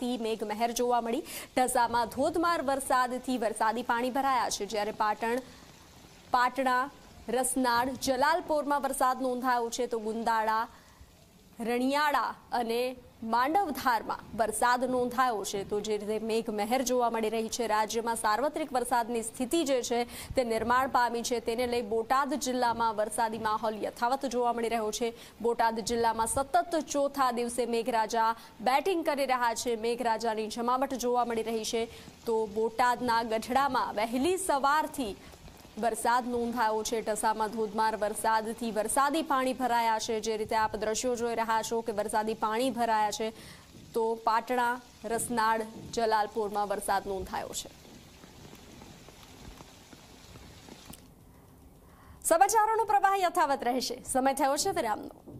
થી મેઘમહેર જોવા મળી ઢસામાં ધોધમાર વરસાદથી વરસાદી પાણી ભરાયા છે જ્યારે પાટણ પાટણા રસનાળ જલાલપોરમાં વરસાદ નોંધાયો છે તો ગુંદાળા રણિયાળા અને માંડવધારમાં વરસાદ નોંધાયો છે તો જે રીતે મેઘ મહેર જોવા મળી રહી છે રાજ્યમાં સાર્વત્રિક વરસાદની સ્થિતિ જે છે તે નિર્માણ પામી છે તેને લઈ બોટાદ જિલ્લામાં વરસાદી માહોલ યથાવત જોવા મળી રહ્યો છે બોટાદ જિલ્લામાં સતત ચોથા દિવસે મેઘરાજા બેટિંગ કરી રહ્યા છે મેઘરાજાની જમાવટ જોવા મળી રહી છે તો બોટાદના ગઢડામાં વહેલી સવારથી વરસાદ નોંધાયો છે ટસામાં ધોધમાર વરસાદથી વરસાદી પાણી ભરાયા છે જે રીતે આપ દ્રશ્યો જોઈ રહ્યા છો કે વરસાદી પાણી ભરાયા છે તો પાટણા રસનાળ જલાલપુરમાં વરસાદ નોંધાયો છે સમાચારોનો પ્રવાહ યથાવત રહેશે સમય થયો છે વિરામનો